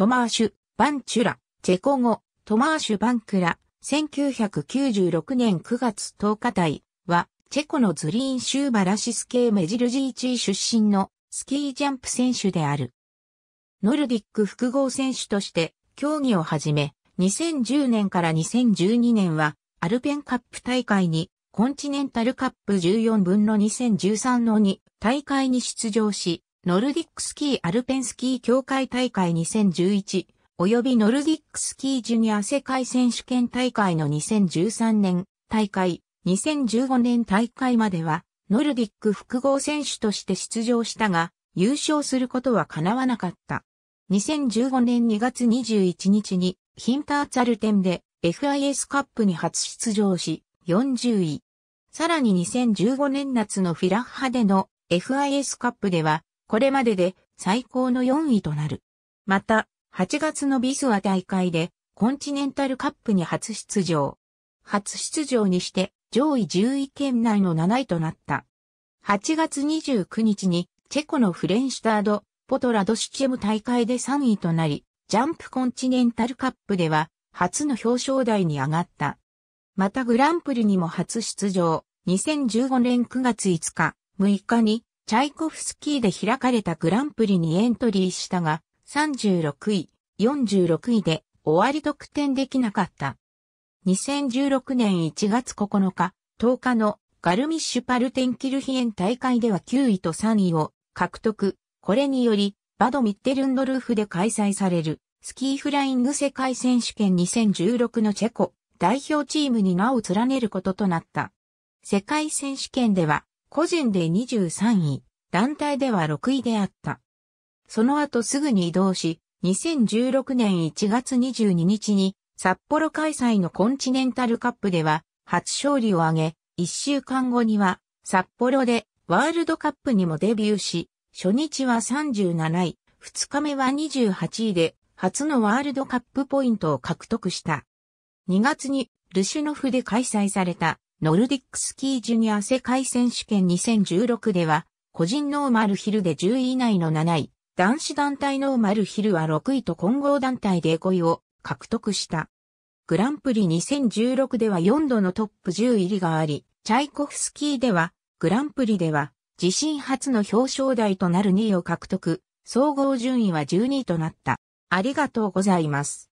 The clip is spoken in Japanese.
トマーシュ・バンチュラ、チェコ語、トマーシュ・バンクラ、1996年9月10日台は、チェコのズリーンシューバラシス系メジルジーチー出身のスキージャンプ選手である。ノルディック複合選手として競技を始め、2010年から2012年はアルペンカップ大会にコンチネンタルカップ14分の2013の2大会に出場し、ノルディックスキーアルペンスキー協会大会2011、及びノルディックスキージュニア世界選手権大会の2013年大会、2015年大会までは、ノルディック複合選手として出場したが、優勝することは叶わなかった。2015年2月21日に、ヒンターツァルテンで FIS カップに初出場し、40位。さらに2015年夏のフィラッハでの FIS カップではこれまでで最高の4位となる。また、8月のビスは大会でコンチネンタルカップに初出場。初出場にして上位10位圏内の7位となった。8月29日にチェコのフレンシュタード、ポトラドシチェム大会で3位となり、ジャンプコンチネンタルカップでは初の表彰台に上がった。またグランプリにも初出場、2015年9月5日、6日にチャイコフスキーで開かれたグランプリにエントリーしたが、36位、46位で終わり得点できなかった。2016年1月9日、10日のガルミッシュパルテンキルヒエン大会では9位と3位を獲得。これにより、バドミッテルンドルーフで開催されるスキーフライング世界選手権2016のチェコ代表チームに名を連ねることとなった。世界選手権では個人で23位、団体では6位であった。その後すぐに移動し、2016年1月22日に札幌開催のコンチネンタルカップでは初勝利を挙げ、1週間後には札幌でワールドカップにもデビューし、初日は37位、2日目は28位で初のワールドカップポイントを獲得した。2月にルシュノフで開催されたノルディックスキージュニア世界選手権2016では、個人ノーマルヒルで10位以内の7位、男子団体ノーマルヒルは6位と混合団体で5位を獲得した。グランプリ2016では4度のトップ10入りがあり、チャイコフスキーでは、グランプリでは、自身初の表彰台となる2位を獲得、総合順位は12位となった。ありがとうございます。